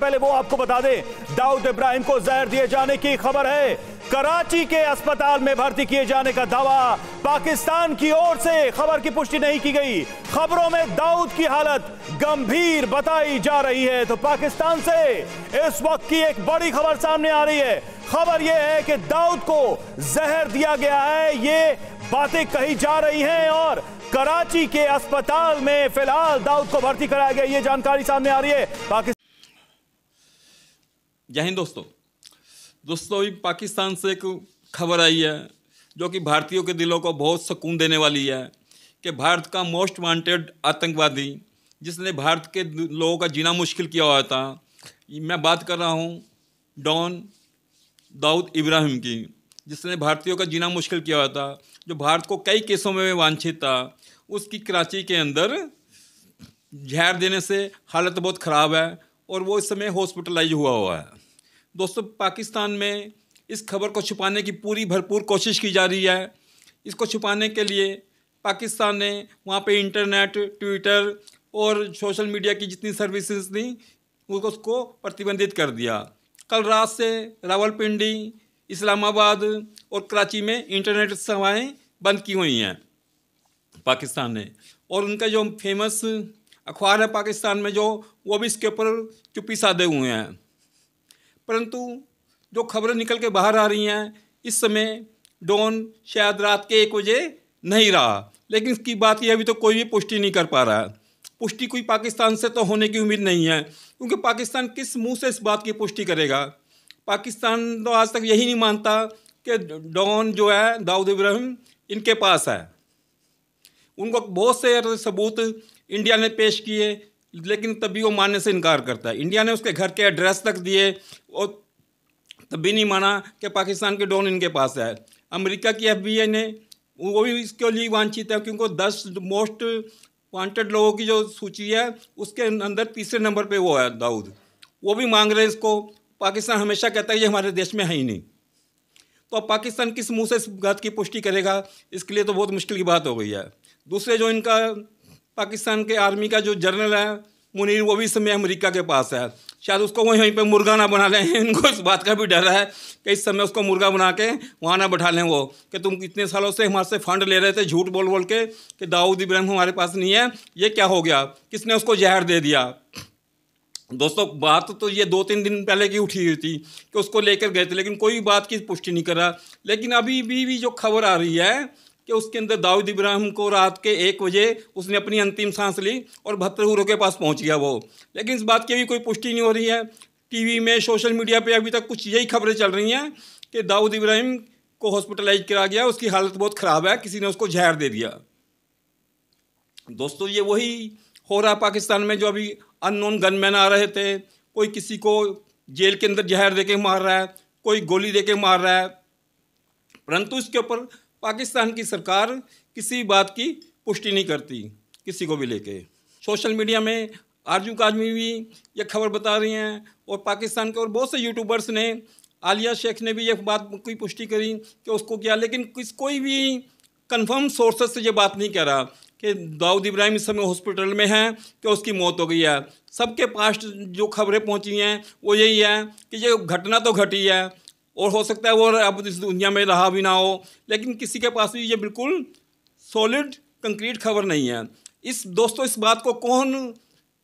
पहले वो आपको बता दे दाऊद इब्राहिम को जहर दिए जाने की खबर है कराची के अस्पताल में भर्ती किए जाने का दावा पाकिस्तान की ओर से खबर की पुष्टि नहीं की गई खबरों में दाऊद की हालत गंभीर बताई जा रही है तो पाकिस्तान से इस वक्त की एक बड़ी खबर सामने आ रही है खबर यह है कि दाऊद को जहर दिया गया है ये बातें कही जा रही हैं और कराची के अस्पताल में फिलहाल दाऊद को भर्ती कराया गया ये जानकारी सामने आ रही है पाकिस्तान जय हिंद दोस्तों दोस्तों अभी पाकिस्तान से एक खबर आई है जो कि भारतीयों के दिलों को बहुत सुकून देने वाली है कि भारत का मोस्ट वांटेड आतंकवादी जिसने भारत के लोगों का जीना मुश्किल किया हुआ था मैं बात कर रहा हूँ डॉन दाऊद इब्राहिम की जिसने भारतीयों का जीना मुश्किल किया हुआ था जो भारत को कई केसों में वांछित था उसकी कराची के अंदर जहर देने से हालत बहुत ख़राब है और वो इस समय हॉस्पिटलाइज हुआ हुआ है दोस्तों पाकिस्तान में इस खबर को छुपाने की पूरी भरपूर कोशिश की जा रही है इसको छुपाने के लिए पाकिस्तान ने वहाँ पे इंटरनेट ट्विटर और सोशल मीडिया की जितनी सर्विसेज थी उसको प्रतिबंधित कर दिया कल रात से रावलपिंडी इस्लामाबाद और कराची में इंटरनेट सेवाएँ बंद की हुई हैं पाकिस्तान ने और उनका जो फेमस अखबार है पाकिस्तान में जो वो भी इसके ऊपर चुप्पी साधे हुए हैं परंतु जो खबरें निकल के बाहर आ रही हैं इस समय डॉन शायद रात के एक बजे नहीं रहा लेकिन इसकी बात यह अभी तो कोई भी पुष्टि नहीं कर पा रहा है पुष्टि कोई पाकिस्तान से तो होने की उम्मीद नहीं है क्योंकि पाकिस्तान किस मुंह से इस बात की पुष्टि करेगा पाकिस्तान तो आज तक यही नहीं मानता कि डॉन जो है दाऊद इब्राहिम इनके पास है उनको बहुत से सबूत इंडिया ने पेश किए लेकिन तभी वो मानने से इनकार करता है इंडिया ने उसके घर के एड्रेस तक दिए और तभी नहीं माना कि पाकिस्तान के ड्रोन इनके पास है अमेरिका की एफबीआई ने वो भी इसके लिए वांछित है क्योंकि दस मोस्ट वांटेड लोगों की जो सूची है उसके अंदर तीसरे नंबर पे वो है दाऊद वो भी मांग रहे हैं इसको पाकिस्तान हमेशा कहता है ये हमारे देश में है ही नहीं तो अब पाकिस्तान किस मुंह से इस बात की पुष्टि करेगा इसके लिए तो बहुत मुश्किल की बात हो गई है दूसरे जो इनका पाकिस्तान के आर्मी का जो जनरल है मुनीर वो भी इस समय अमेरिका के पास है शायद उसको वो यहीं पे मुर्गा ना बना लें इनको इस बात का भी डर है कि इस समय उसको मुर्गा बना के वहाँ ना बैठा लें वो कि तुम इतने सालों से हमारे से फंड ले रहे थे झूठ बोल बोल के कि दाऊद इब्राहिम हमारे पास नहीं है ये क्या हो गया किसने उसको जहर दे दिया दोस्तों बात तो ये दो तीन दिन पहले की उठी हुई थी कि उसको लेकर गए थे लेकिन कोई बात की पुष्टि नहीं करा लेकिन अभी भी, भी जो खबर आ रही है कि उसके अंदर दाऊद इब्राहिम को रात के एक बजे उसने अपनी अंतिम सांस ली और भत्तर के पास पहुंच गया वो लेकिन इस बात की भी कोई पुष्टि नहीं हो रही है टीवी में सोशल मीडिया पे अभी तक कुछ यही खबरें चल रही हैं कि दाऊद इब्राहिम को हॉस्पिटलाइज करा गया उसकी हालत बहुत ख़राब है किसी ने उसको जहर दे दिया दोस्तों ये वही हो रहा पाकिस्तान में जो अभी अननोन गनमैन आ रहे थे कोई किसी को जेल के अंदर जहर दे के मार रहा है कोई गोली दे के मार रहा है परंतु इसके ऊपर पाकिस्तान की सरकार किसी बात की पुष्टि नहीं करती किसी को भी लेके सोशल मीडिया में आरजू काजमी भी ये खबर बता रही हैं और पाकिस्तान के और बहुत से यूट्यूबर्स ने आलिया शेख ने भी ये बात की पुष्टि करी कि उसको किया लेकिन किस कोई भी कंफर्म सोर्सेस से ये बात नहीं कह रहा कि दाऊद इब्राहिम इस समय हॉस्पिटल में है कि उसकी मौत हो गई है सबके पास जो खबरें पहुंची हैं वो यही है कि ये घटना तो घटी है और हो सकता है वो अब इस दुनिया में रहा भी ना हो लेकिन किसी के पास भी ये बिल्कुल सॉलिड कंक्रीट खबर नहीं है इस दोस्तों इस बात को कौन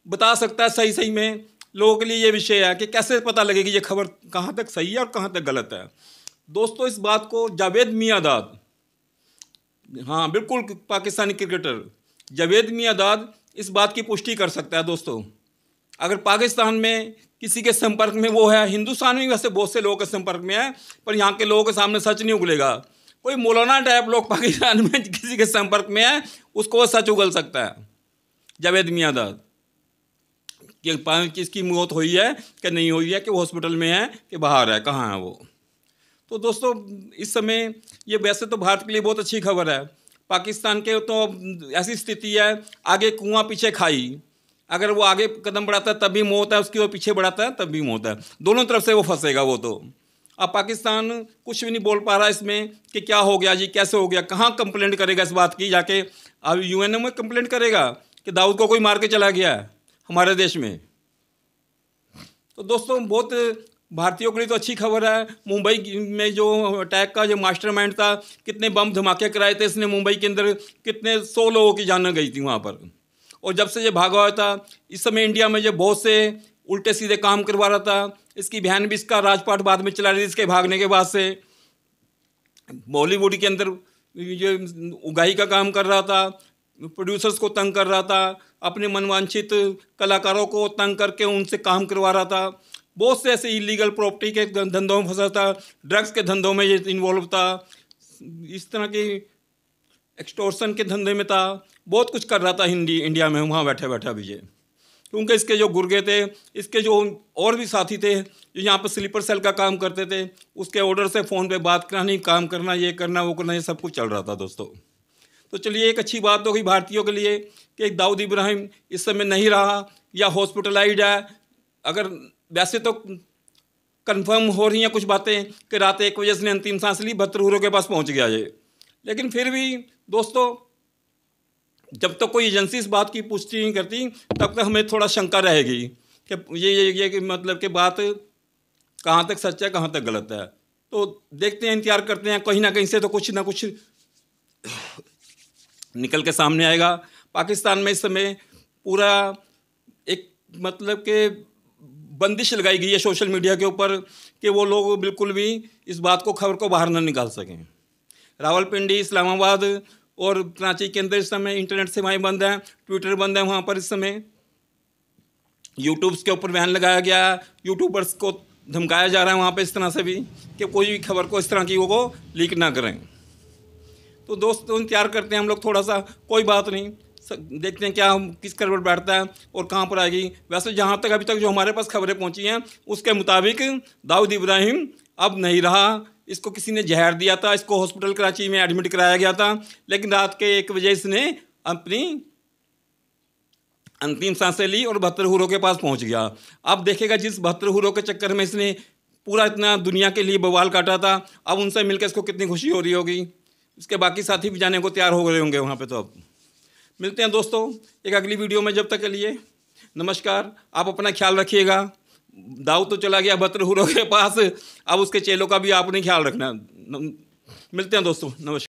बता सकता है सही सही में लोगों के लिए ये विषय है कि कैसे पता लगेगी ये खबर कहाँ तक सही है और कहाँ तक गलत है दोस्तों इस बात को जावेद मियादाद हाँ बिल्कुल पाकिस्तानी क्रिकेटर जावेद मियादाद इस बात की पुष्टि कर सकता है दोस्तों अगर पाकिस्तान में किसी के संपर्क में वो है हिंदुस्तान में वैसे बहुत से लोगों के संपर्क में है पर यहाँ के लोगों के सामने सच नहीं उगलेगा कोई मौलाना टाइप लोग पाकिस्तान में किसी के संपर्क में है उसको वो सच उगल सकता है जावेद मियाँ कि किसकी मौत हुई है कि नहीं हुई है कि वो हॉस्पिटल में है कि बाहर है कहाँ है वो तो दोस्तों इस समय ये वैसे तो भारत के लिए बहुत अच्छी खबर है पाकिस्तान के तो ऐसी स्थिति है आगे कुआं पीछे खाई अगर वो आगे कदम बढ़ाता है तब भी मोह होता है उसकी ओर पीछे बढ़ाता है तब भी मोह होता है दोनों तरफ से वो फंसेगा वो तो अब पाकिस्तान कुछ भी नहीं बोल पा रहा है इसमें कि क्या हो गया जी कैसे हो गया कहाँ कंप्लेंट करेगा इस बात की जाके अब यू में कंप्लेंट करेगा कि दाऊद को कोई मार के चला गया हमारे देश में तो दोस्तों बहुत भारतीयों के लिए तो अच्छी खबर है मुंबई में जो अटैक का जो मास्टरमाइंड था कितने बम धमाके कराए थे इसने मुंबई के अंदर कितने सौ लोगों की जान गई थी वहाँ पर और जब से ये भागा हुआ था इस समय इंडिया में ये बहुत से उल्टे सीधे काम करवा रहा था इसकी बहन भी इसका राजपाट बाद में चला रही थी इसके भागने के बाद से बॉलीवुड के अंदर ये उगाही का काम कर रहा था प्रोड्यूसर्स को तंग कर रहा था अपने मनवांछित कलाकारों को तंग करके उनसे काम करवा रहा था बहुत से ऐसे इलीगल प्रॉपर्टी के धंधों में फंसा था ड्रग्स के धंधों में ये इन्वॉल्व था इस तरह की एक्सटोर्सन के धंधे में था बहुत कुछ कर रहा था हिंदी इंडिया में वहाँ बैठे बैठा विजय क्योंकि इसके जो गुर्गे थे इसके जो और भी साथी थे जो यहाँ पर स्लीपर सेल का काम करते थे उसके ऑर्डर से फ़ोन पे बात करानी काम करना ये करना वो करना ये सब कुछ चल रहा था दोस्तों तो चलिए एक अच्छी बात तो होगी भारतीयों के लिए कि दाऊद इब्राहिम इस समय नहीं रहा या हॉस्पिटलाइज है अगर वैसे तो कंफर्म हो रही हैं कुछ बातें कि रात एक बजे इसने अंतिम सांस ली बहत्तर के पास पहुँच गया ये लेकिन फिर भी दोस्तों जब तक तो कोई एजेंसी इस बात की पुष्टि नहीं करती तब तक हमें थोड़ा शंका रहेगी कि ये ये ये कि मतलब कि बात कहाँ तक सच है कहाँ तक गलत है तो देखते हैं इंतजार करते हैं कहीं ना कहीं से तो कुछ ना कुछ निकल के सामने आएगा पाकिस्तान में इस समय पूरा एक मतलब के बंदिश लगाई गई है सोशल मीडिया के ऊपर कि वो लोग बिल्कुल भी इस बात को खबर को बाहर ना निकाल सकें रावलपिंडी इस्लामाबाद और कराची के अंदर इस समय इंटरनेट सेवाएं बंद हैं ट्विटर बंद है वहाँ पर इस समय यूट्यूब्स के ऊपर बैन लगाया गया है यूट्यूबर्स को धमकाया जा रहा है वहाँ पर इस तरह से भी कि कोई भी खबर को इस तरह की वो लीक ना करें तो दोस्तों तो इंतजार करते हैं हम लोग थोड़ा सा कोई बात नहीं देखते हैं क्या हम किस करवट बैठता है और कहाँ पर आएगी वैसे जहाँ तक अभी तक जो हमारे पास खबरें पहुँची हैं उसके मुताबिक दाऊद इब्राहिम अब नहीं रहा इसको किसी ने जहर दिया था इसको हॉस्पिटल कराची में एडमिट कराया गया था लेकिन रात के एक बजे इसने अपनी अंतिम सांसें ली और बहत्तर हुरों के पास पहुंच गया अब देखेगा जिस बहत्तर हुरों के चक्कर में इसने पूरा इतना दुनिया के लिए बवाल काटा था अब उनसे मिलकर इसको कितनी खुशी हो रही होगी इसके बाकी साथी भी जाने को तैयार हो गए होंगे वहाँ पर तो अब मिलते हैं दोस्तों एक अगली वीडियो में जब तक के लिए नमस्कार आप अपना ख्याल रखिएगा दाऊ तो चला गया बतर के पास अब उसके चेलों का भी आपने ख्याल रखना मिलते हैं दोस्तों नमस्कार